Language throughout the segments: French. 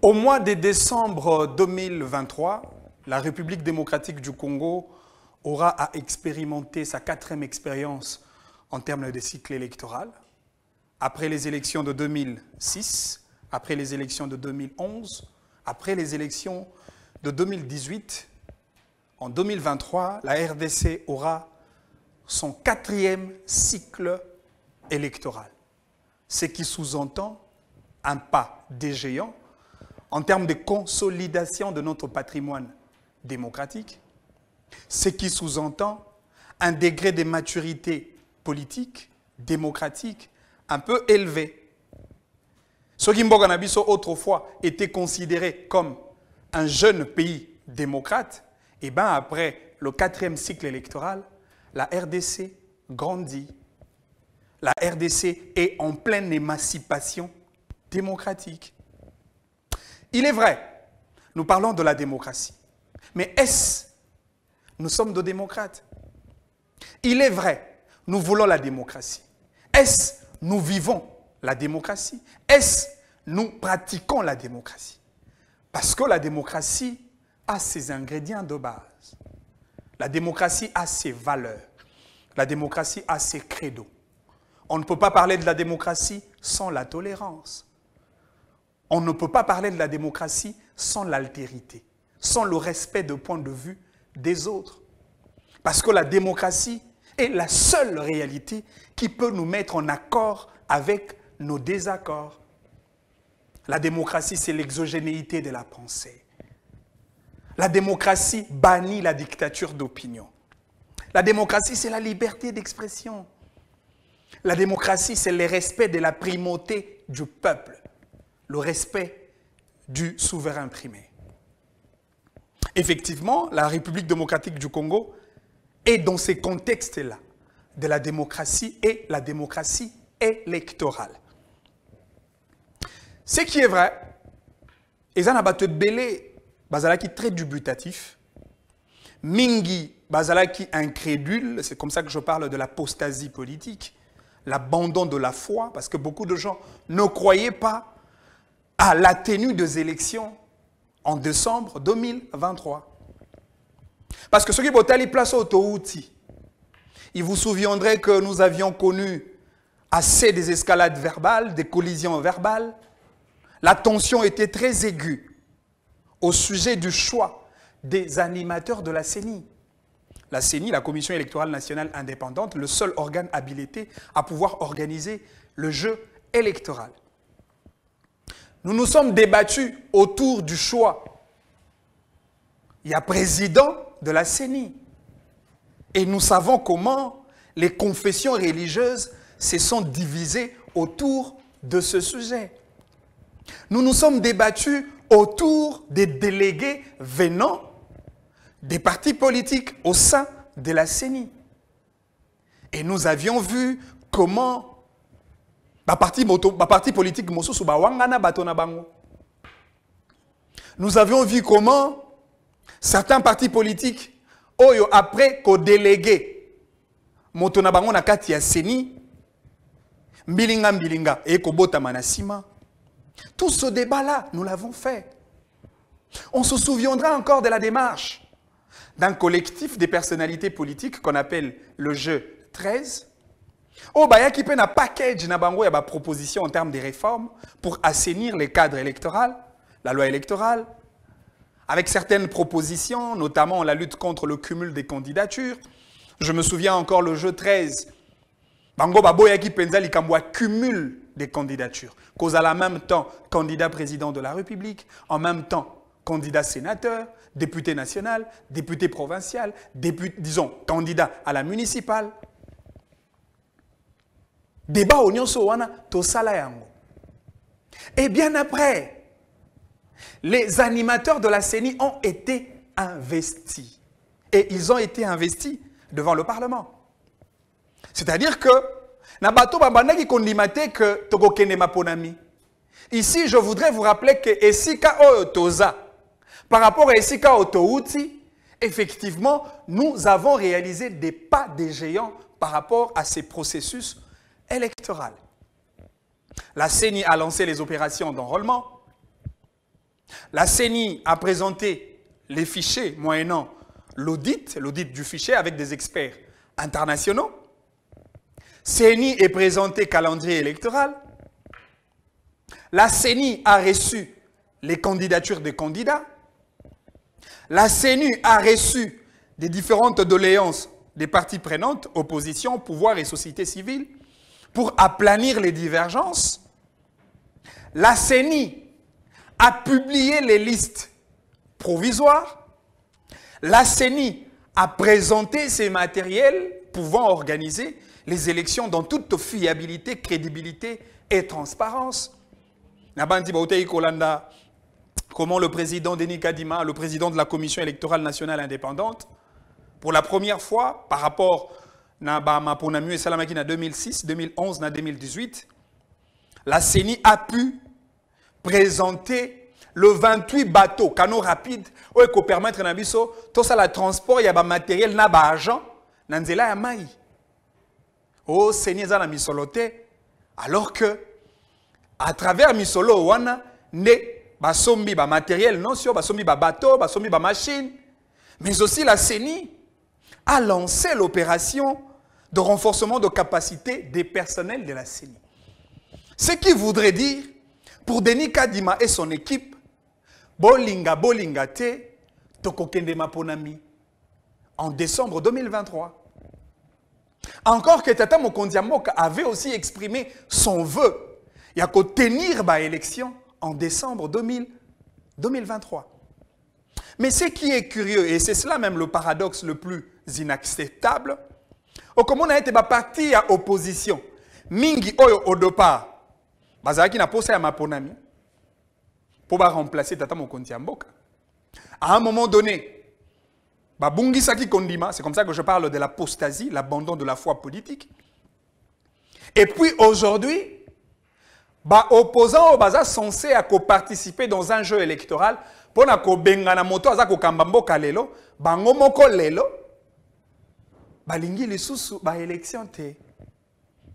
Au mois de décembre 2023, la République démocratique du Congo aura à expérimenter sa quatrième expérience en termes de cycle électoral. Après les élections de 2006, après les élections de 2011, après les élections de 2018, en 2023, la RDC aura son quatrième cycle électoral, ce qui sous-entend un pas des en termes de consolidation de notre patrimoine démocratique, ce qui sous-entend un degré de maturité politique, démocratique, un peu élevé. Ce qui autrefois était considéré comme un jeune pays démocrate, et eh bien après le quatrième cycle électoral, la RDC grandit. La RDC est en pleine émancipation démocratique. Il est vrai, nous parlons de la démocratie. Mais est-ce nous sommes des démocrates Il est vrai, nous voulons la démocratie. Est-ce nous vivons la démocratie Est-ce nous pratiquons la démocratie Parce que la démocratie a ses ingrédients de base. La démocratie a ses valeurs. La démocratie a ses credos. On ne peut pas parler de la démocratie sans la tolérance. On ne peut pas parler de la démocratie sans l'altérité, sans le respect de point de vue des autres. Parce que la démocratie est la seule réalité qui peut nous mettre en accord avec nos désaccords. La démocratie, c'est l'exogénéité de la pensée. La démocratie bannit la dictature d'opinion. La démocratie, c'est la liberté d'expression. La démocratie, c'est le respect de la primauté du peuple le respect du souverain primé. Effectivement, la République démocratique du Congo est dans ces contextes-là de la démocratie et la démocratie électorale. Ce qui est vrai, ils ont belé, bazalaki très dubitatif, mingi bazalaki incrédule, c'est comme ça que je parle de l'apostasie politique, l'abandon de la foi, parce que beaucoup de gens ne croyaient pas à la tenue des élections en décembre 2023. Parce que ce qui été place au Touti, il vous souviendrait que nous avions connu assez des escalades verbales, des collisions verbales. La tension était très aiguë au sujet du choix des animateurs de la CENI. La CENI, la Commission électorale nationale indépendante, le seul organe habilité à pouvoir organiser le jeu électoral. Nous nous sommes débattus autour du choix. Il y a président de la CENI. Et nous savons comment les confessions religieuses se sont divisées autour de ce sujet. Nous nous sommes débattus autour des délégués venant des partis politiques au sein de la CENI. Et nous avions vu comment partie parti, politique Nous avions vu comment certains partis politiques oyo après qu'on délégué na bango na katia seni mbilinga mbilinga et Kobota Tout ce débat là, nous l'avons fait. On se souviendra encore de la démarche d'un collectif des personnalités politiques qu'on appelle le jeu 13 Oh, bah, il y a un package na bango en termes de réformes pour assainir les cadres électoraux, la loi électorale avec certaines propositions notamment la lutte contre le cumul des candidatures je me souviens encore le jeu 13 bango baboyaki a likambo ya cumul des candidatures à la même temps candidat président de la république en même temps candidat sénateur, député national, député provincial, disons, candidat à la municipale débat au nyonso wana sala yango. Et eh bien après, les animateurs de la CENI ont été investis. Et ils ont été investis devant le Parlement. C'est-à-dire que, Ici, je voudrais vous rappeler que Esika Otoza, par rapport à Esika Otouti, effectivement, nous avons réalisé des pas des géants par rapport à ces processus électorale. La CENI a lancé les opérations d'enrôlement. La CENI a présenté les fichiers moyennant l'audit, l'audit du fichier avec des experts internationaux. CENI est présenté calendrier électoral. La CENI a reçu les candidatures des candidats. La CENI a reçu des différentes doléances des parties prenantes, opposition, pouvoir et société civile pour aplanir les divergences, la CENI a publié les listes provisoires, la CENI a présenté ses matériels pouvant organiser les élections dans toute fiabilité, crédibilité et transparence. Comment le président Denis Kadima, le président de la Commission électorale nationale indépendante, pour la première fois par rapport na bamapona mieux salamaki na 2006 2011 na 2018 la CENI a pu présenter le 28 bateaux canaux rapides oyo ekopermettre na biso la transport ya matériel na baargent na nzela ya mai oh CENI za na alors que à travers misolo non a ba basombi ba bateau basombi sombi basombi machine mais aussi la CENI a lancé l'opération de renforcement de capacité des personnels de la CENI. Ce qui voudrait dire, pour Denis Kadima et son équipe, Bolinga Bolinga Te, Tokokende Maponami, en décembre 2023. Encore que Tata Mokondiamok avait aussi exprimé son vœu, il n'y a tenir ma élection en décembre 2023. Mais ce qui est curieux, et c'est cela même le paradoxe le plus inacceptable, okomona ete parti à opposition mingi oyo odopa bazalaki na posa ya maponami mpo baremplace tata mokonzi ya mboka à un moment donné Bungisaki kondima c'est comme ça que je parle de l'apostasie l'abandon de la foi politique et puis aujourd'hui baopposant oyo baza censé ya participer dans un jeu électoral mpo na kobengana moto aza kokamba mboka lelo bango moko lelo balingi élection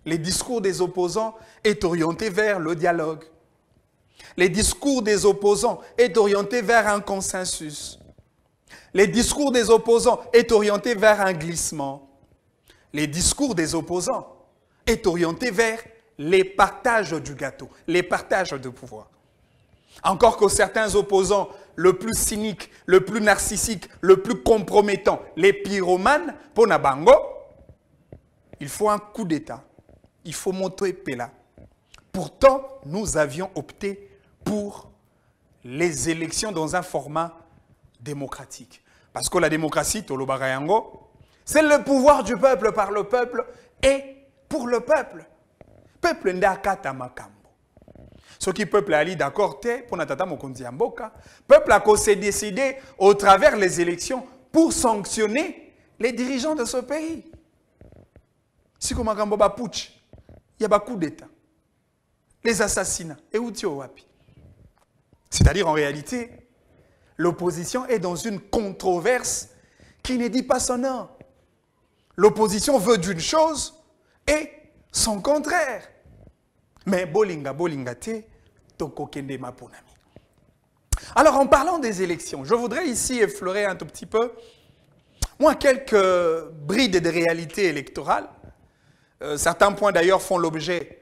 Le discours des opposants est orienté vers le dialogue. Le discours des opposants est orienté vers un consensus. Le discours des opposants est orienté vers un glissement. Le discours des opposants est orienté vers les partages du gâteau, les partages de pouvoir. Encore que certains opposants le plus cynique, le plus narcissique, le plus compromettant, les pyromanes, pour Nabango, il faut un coup d'État. Il faut monter Pela. Pourtant, nous avions opté pour les élections dans un format démocratique. Parce que la démocratie, c'est le pouvoir du peuple par le peuple et pour le peuple. Peuple ce qui peuple ali d'accord pour natata Mokondi amboka, peuple a s'est décidé au travers les élections pour sanctionner les dirigeants de ce pays. Si comme il y a beaucoup coup d'état. Les assassinats et où au wapi. C'est-à-dire en réalité, l'opposition est dans une controverse qui ne dit pas son nom. L'opposition veut d'une chose et son contraire. Mais Bolinga Bolingate, alors en parlant des élections, je voudrais ici effleurer un tout petit peu, moi, quelques brides de réalité électorale. Euh, certains points d'ailleurs font l'objet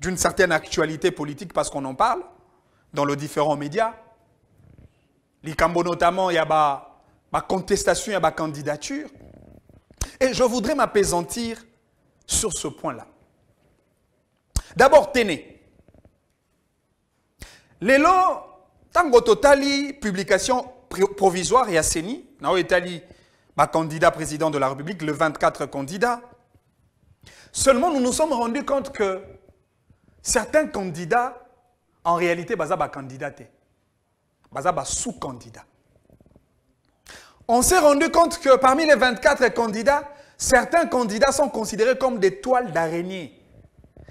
d'une certaine actualité politique parce qu'on en parle dans les différents médias. L'Icambo notamment, il y a ma contestation, il y a ma candidature. Et je voudrais m'apaisantir sur ce point-là. D'abord, tenez, tant tango totali publication provisoire et seni nao candidat ma candidat président de la république le 24 candidats seulement nous nous sommes rendus compte que certains candidats en réalité sont ne sous sous candidat on s'est rendu compte que parmi les 24 candidats certains candidats sont considérés comme des toiles d'araignée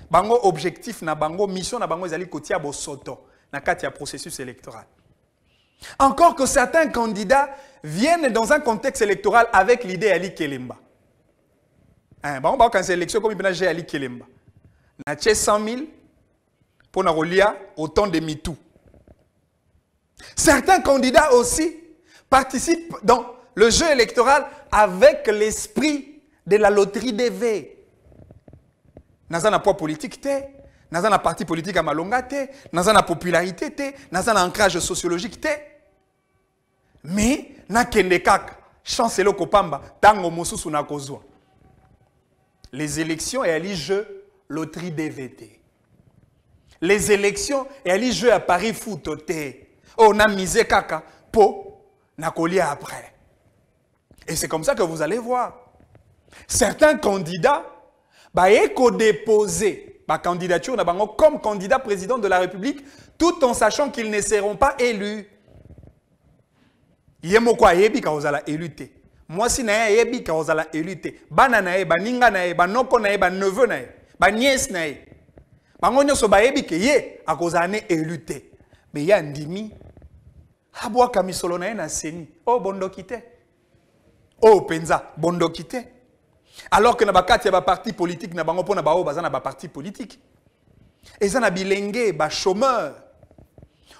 bango objectif na bango mission na bango na kati processus électoral. Encore que certains candidats viennent dans un contexte électoral avec l'idée Ali Kelemba. Hein, bah on va quand élection comme il Ali Kelemba. Na 100 000 pour autant de mitou. Certains candidats aussi participent dans le jeu électoral avec l'esprit de la loterie des V. un apport politique, avons na parti politique à malonga nous naza na popularité te naza na ancrage sociologique te mais n'a kaka chance chancelo tango ntango mosusu les élections les jeu loterie dvt les élections les jouent à paris a on a misé kaka pour collier après et c'est comme ça que vous allez voir certains candidats bah, éco-déposés ma candidature na comme candidat président de la République tout en sachant qu'ils ne seront pas élus. Yemoko moko ayebi elute. ozala élu na yébi ayebi éluté. ozala élu n'inga Bana na ye, na ye, banoko na ye, baneveu na na ebi ke ye akozala élu Mais Me un demi. abwaka Kamisolo na na seni. Oh Bondokité. kite. Oh penza Bondokité alors que na bakati ya parti politique na bango mpona parti politique. ba parti y eza na bilenge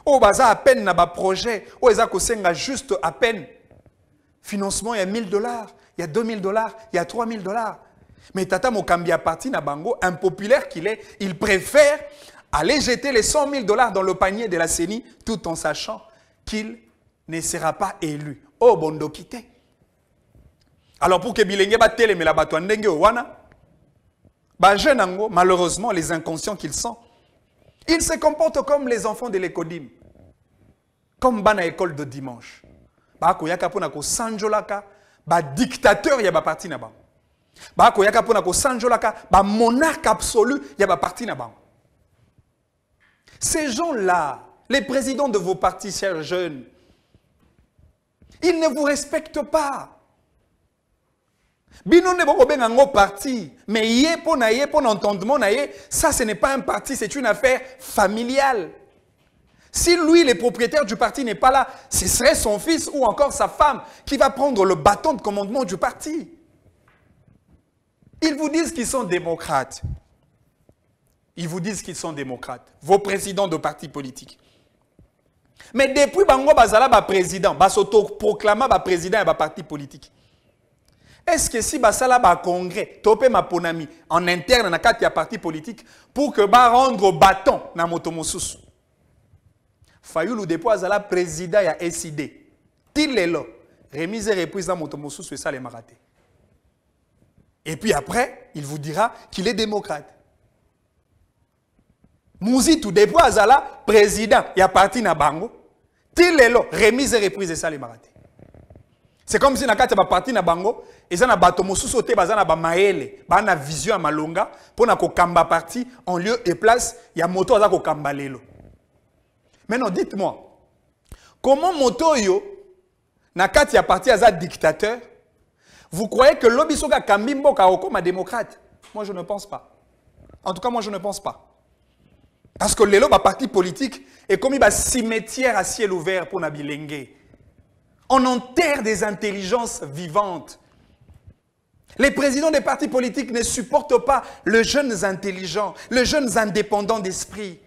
Il y baza à peine na y o eza juste à peine financement ya 1000 dollars ya 2000 dollars a 3000 dollars mais tata mo parti na bango impopulaire qu'il est il préfère aller jeter les 100 000 dollars dans le panier de la CENI tout en sachant qu'il ne sera pas élu oh bondokite alors pour que bilenge ba la batwa ndenge wana ba jeune ango malheureusement les inconscients qu'ils sont ils se comportent comme les enfants de l'écodime comme bana école de dimanche ba koyaka pona ko sanjolaka ba dictateur ya ba parti na ba ba koyaka pona ko sanjolaka ba monarque absolu ya ba parti na ba ces gens-là les présidents de vos partis chers jeunes ils ne vous respectent pas Bino ne boko ben ango parti. Mais yé pour na pour ça ce n'est pas un parti, c'est une affaire familiale. Si lui, le propriétaire du parti, n'est pas là, ce serait son fils ou encore sa femme qui va prendre le bâton de commandement du parti. Ils vous disent qu'ils sont démocrates. Ils vous disent qu'ils sont démocrates, vos présidents de partis politiques. Mais depuis, bango bazala ba président, ba s'autoproclama ba président et parti politique. Est-ce que si basala ba congrès, topé ma ponami en interne na carte parti politique pour que ba rendre bâton na moto mosusu. Fayulu depo azala président ya SID. Tilelo remise et reprise dans moto mosusu et ça les maraté. Et puis après, il vous dira qu'il est démocrate. Mouzi tout depo azala président ya parti na bango. Tilelo remise et reprise et ça les maraté c'est comme si na kati et na bango eza na bato mosusu te bazana na bamayele ba na vision ya malonga pour na kamba parti en lieu et place ya moto aza kambalelo. lelo maintenant dites-moi comment moto yo na kati ya parti aza dictateur vous croyez que lobi soki akambi ko ma démocrate moi je ne pense pas en tout cas moi je ne pense pas parce que lelo parti politique comme un cimetière à ciel ouvert pour na bilenge on enterre des intelligences vivantes. Les présidents des partis politiques ne supportent pas les jeunes intelligents, les jeunes indépendants d'esprit.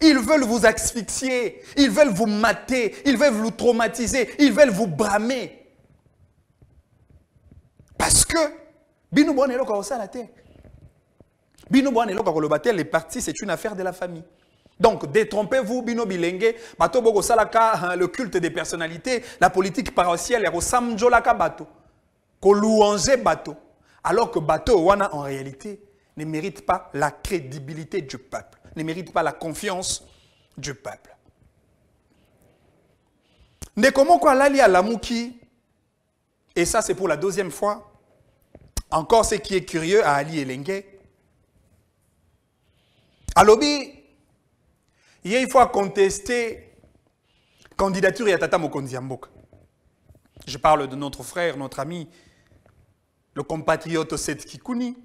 Ils veulent vous asphyxier, ils veulent vous mater, ils veulent vous traumatiser, ils veulent vous bramer. Parce que, la les partis, c'est une affaire de la famille. Donc, détrompez-vous, Bino Bilenge, Salaka, hein, le culte des personnalités, la politique paroissiale, Samjolaka Bato, Kolouange Bato, alors que Bato Wana, en réalité, ne mérite pas la crédibilité du peuple, ne mérite pas la confiance du peuple. quoi l'ali Alamuki, et ça c'est pour la deuxième fois, encore ce qui est curieux à Ali Elenge, Alobi, il Hier, il faut contester candidature et Tata Je parle de notre frère, notre ami, le compatriote Seth Kikuni.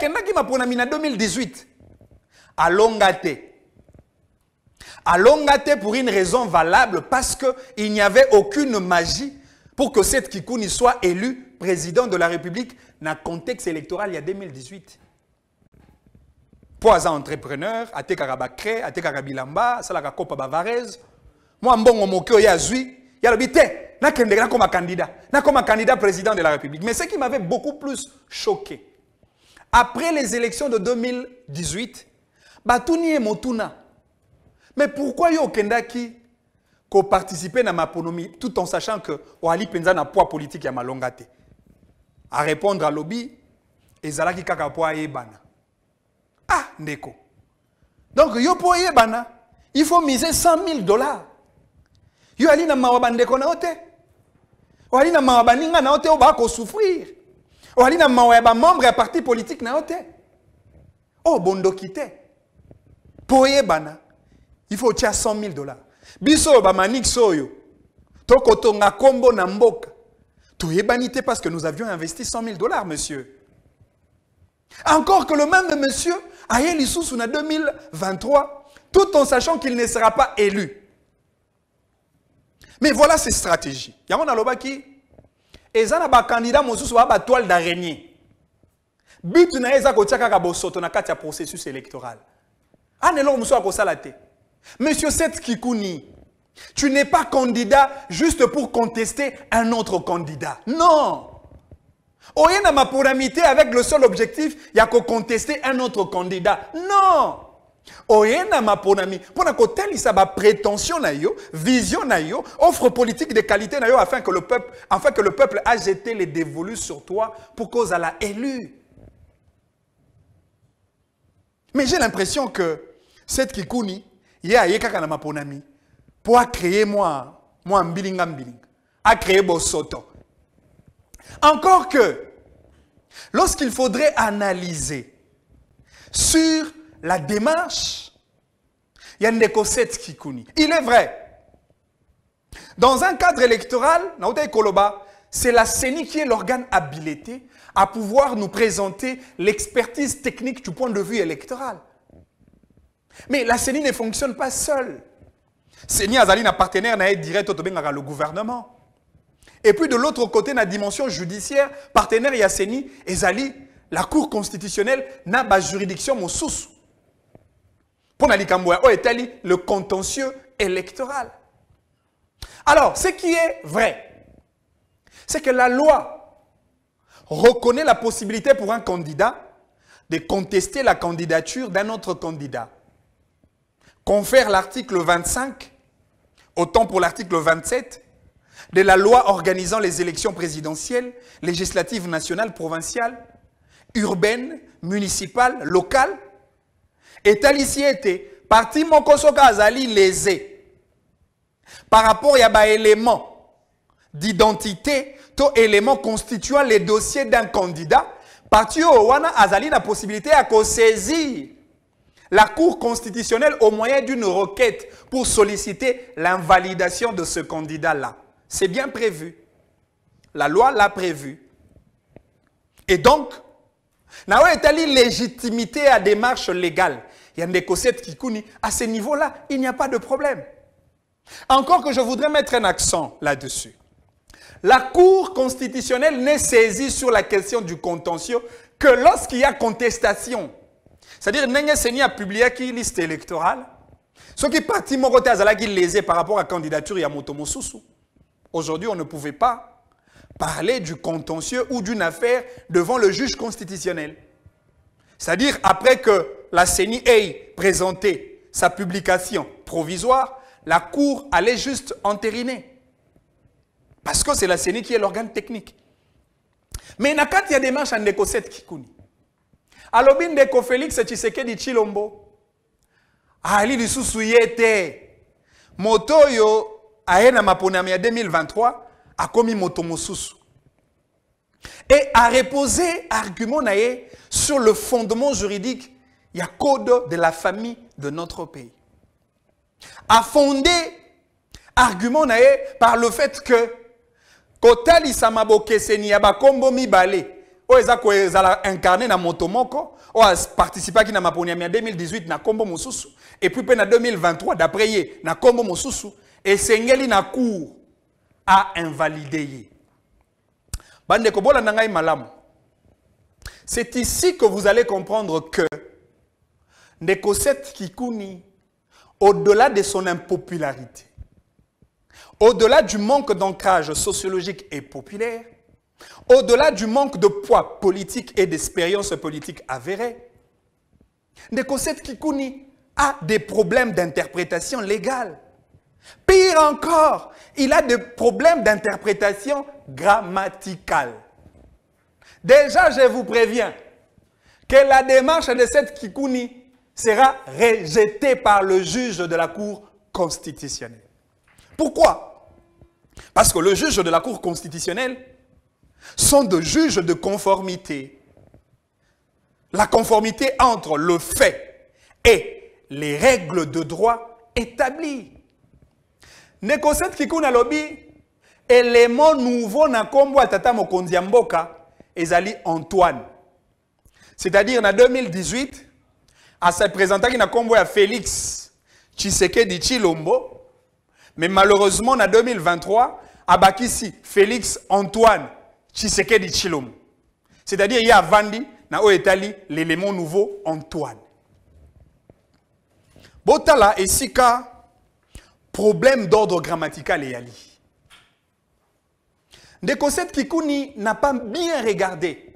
qui m'a mapona en 2018. À à À Longaté pour une raison valable parce qu'il n'y avait aucune magie pour que Seth Kikuni soit élu président de la République dans le contexte électoral il y a 2018 poids entrepreneur ate kaka bacré ate bilamba asalaka kopa bavares il mbongo a oyo azwi ye N'a kende suis un candidat un candidat président de la république mais ce qui m'avait beaucoup plus choqué après les élections de 2018 bato nie motuna mais pourquoi yo participé à ma ponomie, tout en sachant que je penza na poids politique À À répondre à l'lobby, ezala ki kaka po poids. Ndeko. Donc, yo po il faut miser 100 000 dollars. Yo ali na mawa bandeko na ote. O ali na mawa baninga na ote, ba ko souffrir. O ali na membre et parti politique na ote. O bondoki Po yebana, il faut tia 100 000 dollars. Biso ba manik soyo. Tokotonga kombo na mboka. parce que nous avions investi 100 000 dollars, monsieur. Encore que le même monsieur aye sous la 2023 tout en sachant qu'il ne sera pas élu. Mais voilà ses stratégies. y a lobaki qui a ba candidat mosusu ba toile d'araignée. But na eza un kaka bosoto na kati processus électoral. a kosalate, Monsieur Seth Kikuni, tu n'es pas candidat juste pour contester un autre candidat. Non! ma Mapuramité avec le seul objectif, il y a qu'à contester un autre candidat. Non! Oyena Maponami, pour la côté ba prétention na yo, vision na yo, offre politique de qualité na yo afin que le peuple, afin que le peuple a jeté les dévolus sur toi pour cause à la élu. Mais j'ai l'impression que cette kikuni, ya kaka na pour créer moi, moi un mbilinga, a créé soto. Encore que, lorsqu'il faudrait analyser sur la démarche, il y a une qui connaît. Il est vrai. Dans un cadre électoral, c'est la CENI qui est l'organe habilité à pouvoir nous présenter l'expertise technique du point de vue électoral. Mais la CENI ne fonctionne pas seule. CENI est a partenaire, direct au gouvernement. Et puis de l'autre côté, la dimension judiciaire, partenaire Yasseni, Ezali, la Cour constitutionnelle n'a pas juridiction sous. Pour est oh, Etali, le contentieux électoral. Alors, ce qui est vrai, c'est que la loi reconnaît la possibilité pour un candidat de contester la candidature d'un autre candidat. Confère l'article 25, autant pour l'article 27, de la loi organisant les élections présidentielles, législatives nationales, provinciales, urbaines, municipales, locales. tel ici était, parti Mokosoka azali lese par rapport à l'élément d'identité tout élément constituant les dossiers d'un candidat parti oyo azali la possibilité à saisir la cour constitutionnelle au moyen d'une requête pour solliciter l'invalidation de ce candidat là c'est bien prévu. La loi l'a prévu. Et donc, nawe une légitimité à démarche légale. Il y a qui Kikuni. À ce niveau-là, il n'y a pas de problème. Encore que je voudrais mettre un accent là-dessus. La Cour constitutionnelle n'est saisie sur la question du contentieux que lorsqu'il y a contestation. C'est-à-dire, il Seni a publié qui liste électorale. Ce qui parti la Azalaki lésé par rapport à la candidature Motomo Mosusu. Aujourd'hui, on ne pouvait pas parler du contentieux ou d'une affaire devant le juge constitutionnel. C'est-à-dire, après que la CENI ait présenté sa publication provisoire, la Cour allait juste entériner. Parce que c'est la CENI qui est l'organe technique. Mais il a nakati ya démarche andeko set Alobine Alobi ndeko Félix dit Chilombo. Ali Motoyo aye na maponami ya 2023 akomi moto mosusu et a reposé argument sur le fondement juridique ya code de la famille de notre pays a fondé argument par le fait que kotalisama bokeseni ya bakombo mibale oyo eza ezala incarné na moto moko oyo aparticipaki na maponi ya 2018 na kombo mosusu et puis mpe na 2023 d'après na kombo mosusu et na cour à invalidé. c'est ici que vous allez comprendre que Nekoset kikuni au-delà de son impopularité au-delà du manque d'ancrage sociologique et populaire au-delà du manque de poids politique et d'expérience politique avérée, Nekoset Kikuni a des problèmes d'interprétation légale. Pire encore, il a des problèmes d'interprétation grammaticale. Déjà, je vous préviens que la démarche de cette Kikuni sera rejetée par le juge de la Cour constitutionnelle. Pourquoi Parce que le juge de la Cour constitutionnelle sont des juges de conformité. La conformité entre le fait et les règles de droit établies. Nekoset set kikuna l'Obi, élément nouveau na nkombo ya tata mokonzi est ezali antoine c'est-à-dire na 2018 aseprésentaki na présenté ya félix tshisekedi Chilombo. mais malheureusement na 2023 a abakisi félix antoine tshisekedi Chilombo. c'est-à-dire a vandi, na oyo etali l'élément nouveau antoine botala esika problème d'ordre grammatical et Des Des qui kikuni n'a pas bien regardé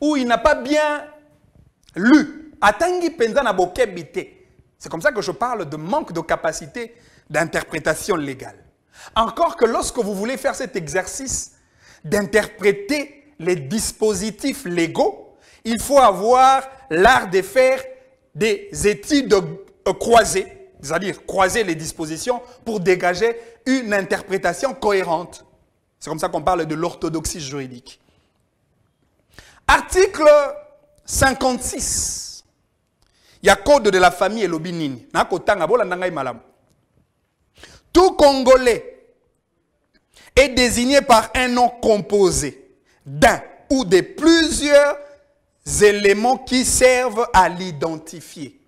ou il n'a pas bien lu atangi na c'est comme ça que je parle de manque de capacité d'interprétation légale encore que lorsque vous voulez faire cet exercice d'interpréter les dispositifs légaux, il faut avoir l'art de faire des études croisées c'est-à-dire croiser les dispositions pour dégager une interprétation cohérente. C'est comme ça qu'on parle de l'orthodoxie juridique. Article 56. Il y a code de la famille et l'obinini. Tout Congolais est désigné par un nom composé d'un ou de plusieurs éléments qui servent à l'identifier.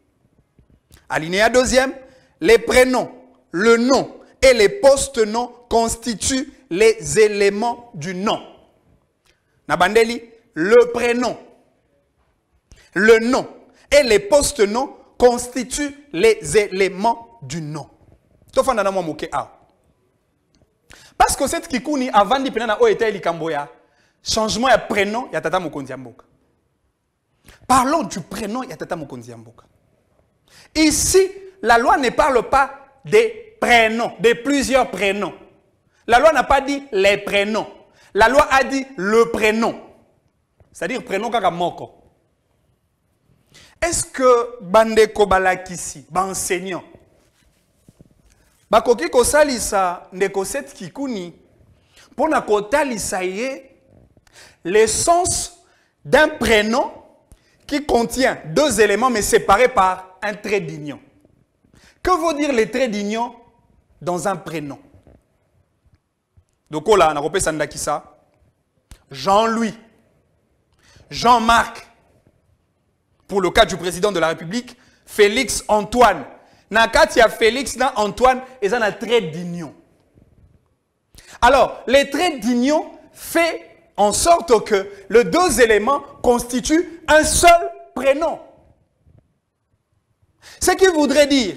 Alinéa deuxième, les prénoms, le nom et les post-noms constituent les éléments du nom. Nabandeli, le prénom, le nom et les post-noms constituent les éléments du nom. Tofanana na parce que cette kikuni avant d'y prendre o oh, eteli kamboya, changement à prénom ya tata mokonzi parlons du prénom ya tata ici la loi ne parle pas des prénoms, des plusieurs prénoms. La loi n'a pas dit les prénoms. La loi a dit le prénom. C'est-à-dire prénom kakamoko. Est-ce que bandeko balakisi, enseignant, bakoki kosalisa kikuni pour l'essence d'un prénom qui contient deux éléments mais séparés par un trait d'union. Que veut dire les traits d'union dans un prénom Donc là, on a ça. Jean-Louis, Jean-Marc, pour le cas du président de la République, Félix Antoine. a Félix, Antoine, et a un trait d'union. Alors, les traits d'union fait en sorte que les deux éléments constituent un seul prénom. Ce qui voudrait dire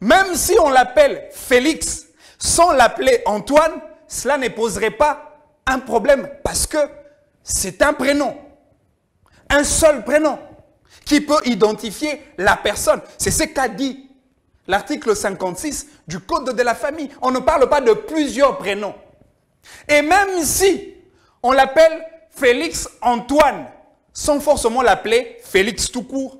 même si on l'appelle Félix, sans l'appeler Antoine, cela ne poserait pas un problème parce que c'est un prénom. Un seul prénom qui peut identifier la personne. C'est ce qu'a dit l'article 56 du Code de la famille. On ne parle pas de plusieurs prénoms. Et même si on l'appelle Félix Antoine, sans forcément l'appeler Félix tout court,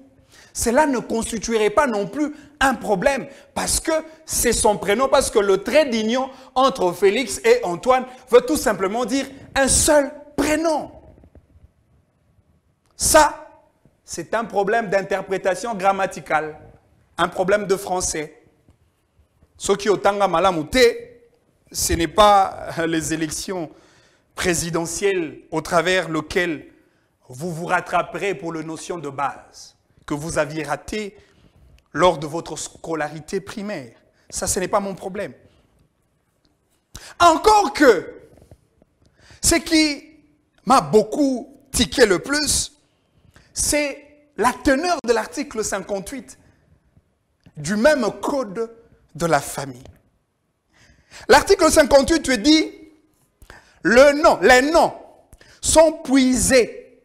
cela ne constituerait pas non plus un problème parce que c'est son prénom, parce que le trait d'union entre Félix et Antoine veut tout simplement dire un seul prénom. Ça, c'est un problème d'interprétation grammaticale, un problème de français. Ce qui Tanga ce n'est pas les élections présidentielles au travers lesquelles vous vous rattraperez pour le notion de base que vous aviez raté lors de votre scolarité primaire. Ça, ce n'est pas mon problème. Encore que ce qui m'a beaucoup tiqué le plus, c'est la teneur de l'article 58 du même code de la famille. L'article 58 dit le nom, les noms sont puisés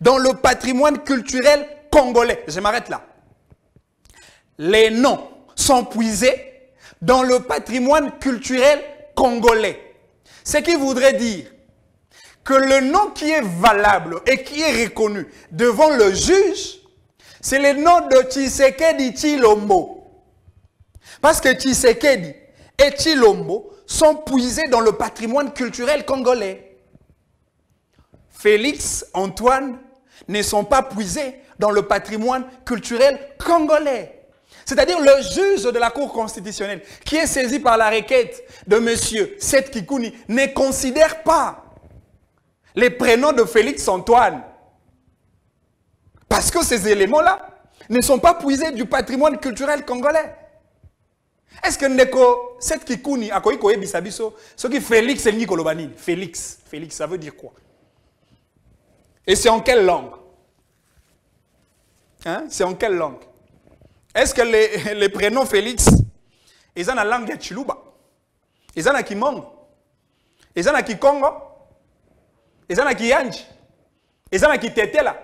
dans le patrimoine culturel congolais. Je m'arrête là. Les noms sont puisés dans le patrimoine culturel congolais. Ce qui voudrait dire que le nom qui est valable et qui est reconnu devant le juge, c'est le nom de Tshisekedi Tilombo. Parce que Tshisekedi et Chilombo sont puisés dans le patrimoine culturel congolais. Félix Antoine ne sont pas puisés dans le patrimoine culturel congolais. C'est-à-dire le juge de la Cour constitutionnelle qui est saisi par la requête de M. Seth Kikouni, ne considère pas les prénoms de Félix Antoine. Parce que ces éléments-là ne sont pas puisés du patrimoine culturel congolais. Est-ce que Ndeko Seth Kikuni, bisabiso ce qui Félix Félix, Félix, ça veut dire quoi et c'est en quelle langue hein? C'est en quelle langue Est-ce que les, prénoms Félix, ils ont la langue de Chiluba Ils ont la Kimongo Ils ont la Kikongo Ils ont la Kiyanji Ils ont la Kitetela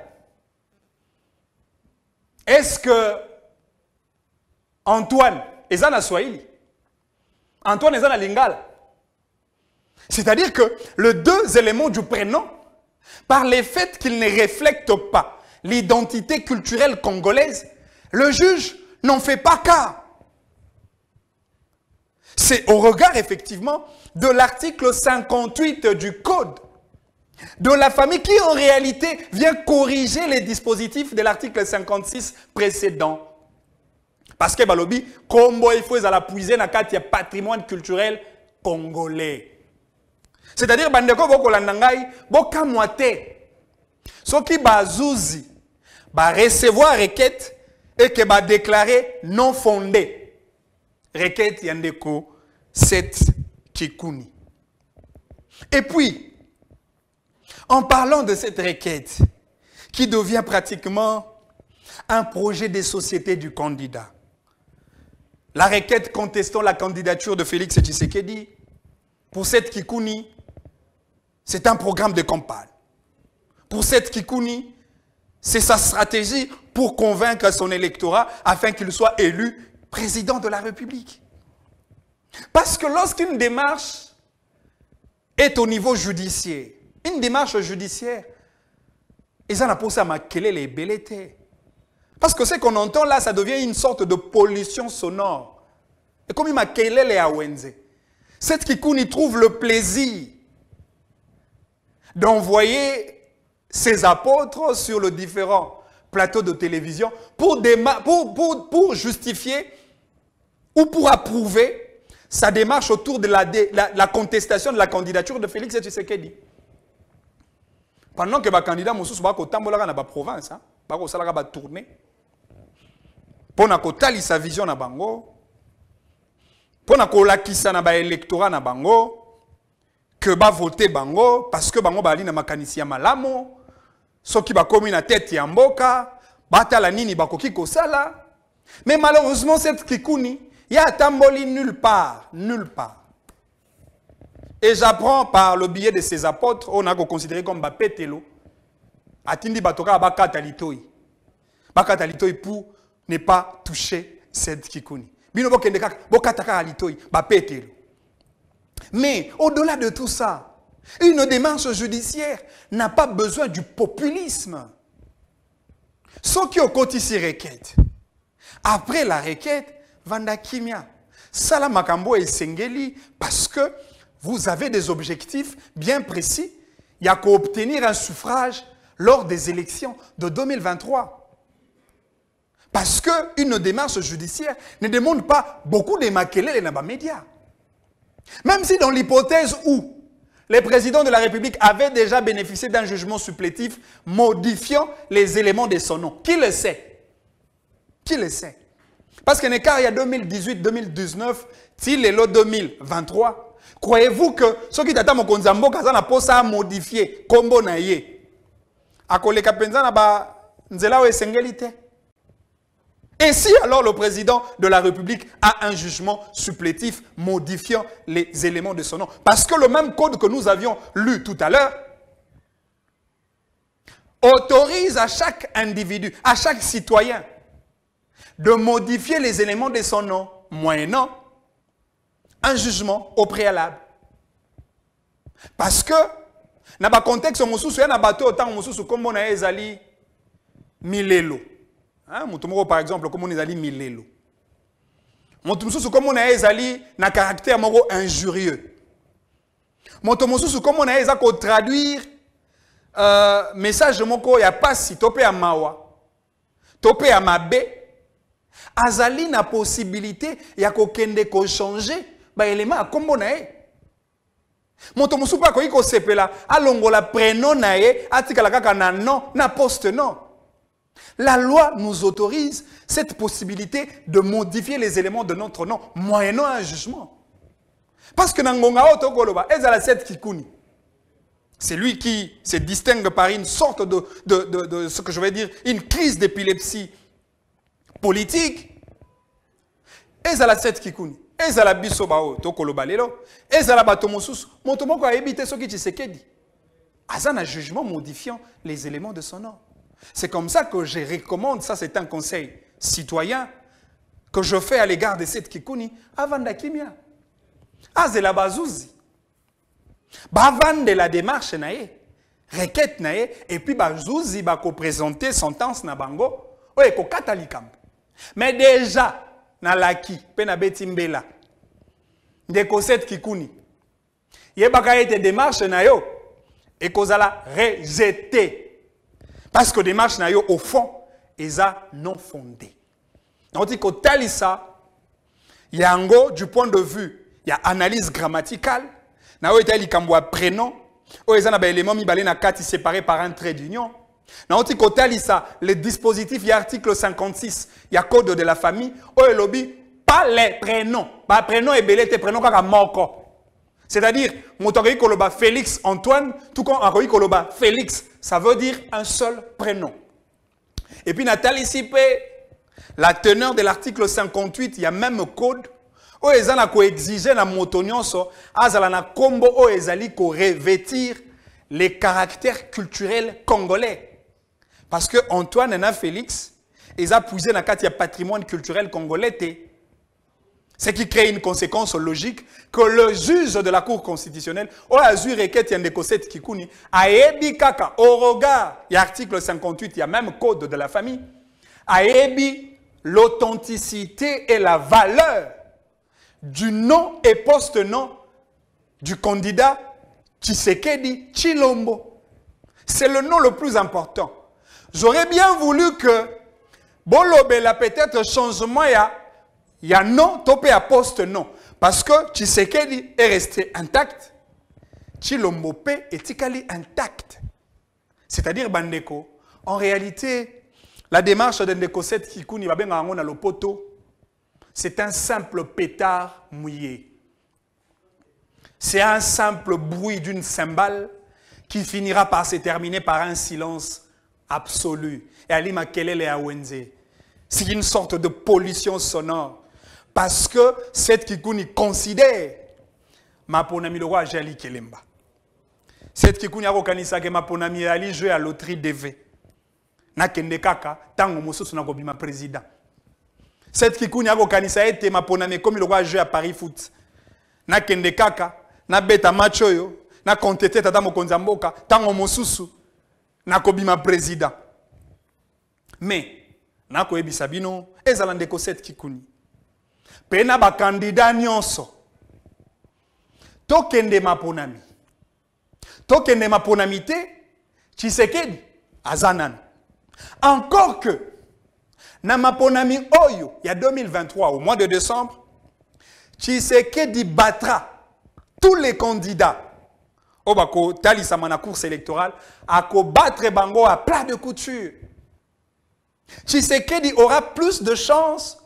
Est-ce que Antoine, ils ont la Swahili Antoine, ils ont la Lingala c'est-à-dire que les deux éléments du prénom par les faits qu'il ne reflètent pas l'identité culturelle congolaise, le juge n'en fait pas cas. C'est au regard, effectivement, de l'article 58 du Code de la famille qui, en réalité, vient corriger les dispositifs de l'article 56 précédent. Parce que Balobi, comme il faut la puiser dans le patrimoine culturel congolais c'est-à-dire bandeko qui va bokamwa te soki bazuzi recevoir requête et qui que déclarer non fondé requête yandeko cette 7 kikuni et puis en parlant de cette requête qui devient pratiquement un projet des sociétés du candidat. La requête contestant la candidature de Félix Tshisekedi pour cette Kikuni c'est un programme de campagne. Pour cette Kikuni, c'est sa stratégie pour convaincre son électorat afin qu'il soit élu président de la République. Parce que lorsqu'une démarche est au niveau judiciaire, une démarche judiciaire, ils en ont à les belletés. Parce que ce qu'on entend là, ça devient une sorte de pollution sonore. Et comme il m'a les Awenze, cette Kikuni trouve le plaisir d'envoyer ses apôtres sur les différents plateaux de télévision pour, pour, justifier ou pour approuver sa démarche autour de la, la, contestation de la candidature de Félix Tshisekedi. Pendant que le candidat Moussous va dans la province, va hein, tourner, pour sa vision na bango, pour na électorat na bango, que ba voter bango parce que bango bali na makanisi ya qui soki bakomi na tête ya Bata la nini bakoki sala, mais malheureusement cette kikuni ya tamboli nulle part nulle part et j'apprends par le biais de ses apôtres on a considéré comme bapetelo atindi batoka bakata litoi bakata litoi pour ne pas toucher cette kikuni bino bokende kaka bokata kaka ba bapetelo mais au-delà de tout ça, une démarche judiciaire n'a pas besoin du populisme. Ceux qui ont cotisé requête, après la requête, Vanda Kimia, Sala Makambo et Sengeli, parce que vous avez des objectifs bien précis. Il y a qu'à obtenir un suffrage lors des élections de 2023. Parce qu'une démarche judiciaire ne demande pas beaucoup de maquillage dans les médias. Même si dans l'hypothèse où les présidents de la République avaient déjà bénéficié d'un jugement supplétif modifiant les éléments de son nom. Qui le sait Qui le sait Parce que Nekar, il y a 2018-2019, l'autre 2023. Croyez-vous que ce qui t'attendent au Konzambo, n'a pour ça modifier, combo A koleka ba nzela ainsi, alors, le président de la République a un jugement supplétif modifiant les éléments de son nom. Parce que le même code que nous avions lu tout à l'heure autorise à chaque individu, à chaque citoyen, de modifier les éléments de son nom, moyennant un jugement au préalable. Parce que, dans le contexte, on a a un bateau, on a un Hein, moto moko par exemple comme okomona ezali milelo moto comme on est allé na caractère moro injurieux moto comme on est eza traduire euh, message moko ya pas to topé à mawa topé à mabé. mabe azali na possibilité ya kokende kochange baelema ya nkombo na ye moto mosusu mpe akoki kosepela alongola la na ye atikala kaka na non na poste non. La loi nous autorise cette possibilité de modifier les éléments de notre nom, moyennant un jugement. Parce que ezala c'est lui qui se distingue par une sorte de, de, de, de ce que je vais dire, une crise d'épilepsie politique. ezala set kikuni ezala biso Oto tokoloba balelo, ezala bato mosusu moto moko a te soki tshisekedi aza a jugement modifiant les éléments de son nom. C'est comme ça que je recommande, ça c'est un conseil citoyen que je fais à l'égard de cette kikuni, ah, c'est la Azela bazuzi. de la démarche nae, requête nae, et puis bazuzi va présenter sentence na bango, o ko katalikam. Mais déjà, na laki, pe cette kikuni. Yebaka y démarche na yo, et rejeté rejeter parce que démarche nayo au fond, sont non fondée. On dit qu'au a yango du point de vue, il y a analyse grammaticale, nayo eta un prénom, o y na un élément qui na séparé par un trait d'union. dit que tel ça, le dispositif il y a article 56, il y a code de la famille, o lobby, pas les prénoms, Pas prénom ebele te prénom kaka moko. C'est-à-dire, Motorei Koloba Félix Antoine, tout comme Aroi Koloba Félix, ça veut dire un seul prénom. Et puis Nathalie Sipé, la teneur de l'article 58, il y a même code, où ils ont exigé la moto nyonso, azalana combo revêtir les caractères culturels congolais. Parce que Antoine et Félix, ils ont la dans patrimoine culturel congolais, ce qui crée une conséquence logique que le juge de la Cour constitutionnelle, au yandekosete kikuni, a kaka, au regard, il y a article 58, il y a même code de la famille, a l'authenticité et la valeur du nom et post-nom du candidat Tshisekedi Chilombo. C'est le nom le plus important. J'aurais bien voulu que Bolobela peut-être changement y il y a non, topé poste, non. Parce que qu'elle est resté intact. Chilombope est intact. C'est-à-dire, Bandeko, en réalité, la démarche d'un Dekoset Kikuni dans à l'opoto, c'est un simple pétard mouillé. C'est un simple bruit d'une cymbale qui finira par se terminer par un silence absolu. Et Ali Makelele Awenze, c'est une sorte de pollution sonore parce que cette Kikuni considère ponami le roi Jali Kelemba. Cette Kikuni a reconnaissé que maponami Ali joue à loterie dev. Nakende kaka, tango mosusu na ma président. Cette Kikuni a reconnaissé que ponami comme le roi joue à Paris foot. Nakende kaka, na beta machoyo, na kontete tata mokonza mboka, tango mosusu na ma président. Mais na koyebisa bino ezala ndeko 7 Kikuni candidat na bakandida nyonso tokendema mponami To mponami te tshisekedi azanan encore que na maponami oyo ya 2023 au mois de décembre di battra tous les candidats oyo oh, bah, talisama na course électorale battre bango à plat de couture di aura plus de chance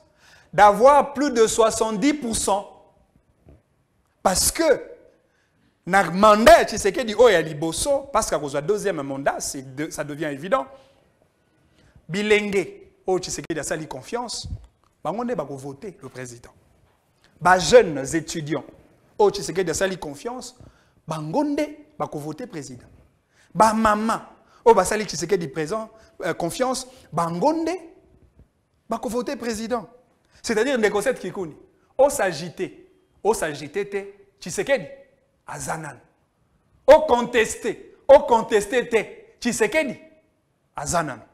d'avoir plus de 70%. Parce que, na mandat oh, y a des liboso parce qu'à deuxième mandat ça devient évident bilenge oh, a ça lui confiance bango bah, nde voter le président Bah, jeunes étudiants oh, a ça lui confiance bango bah, nde voter président Bah, maman oyo basali dit présent euh, confiance bango bah, nde voter président c'est-à-dire On Kikuni. O s'agiter. O s'agiter te dit, Azanan. O contester. au contester te dit, Azanan.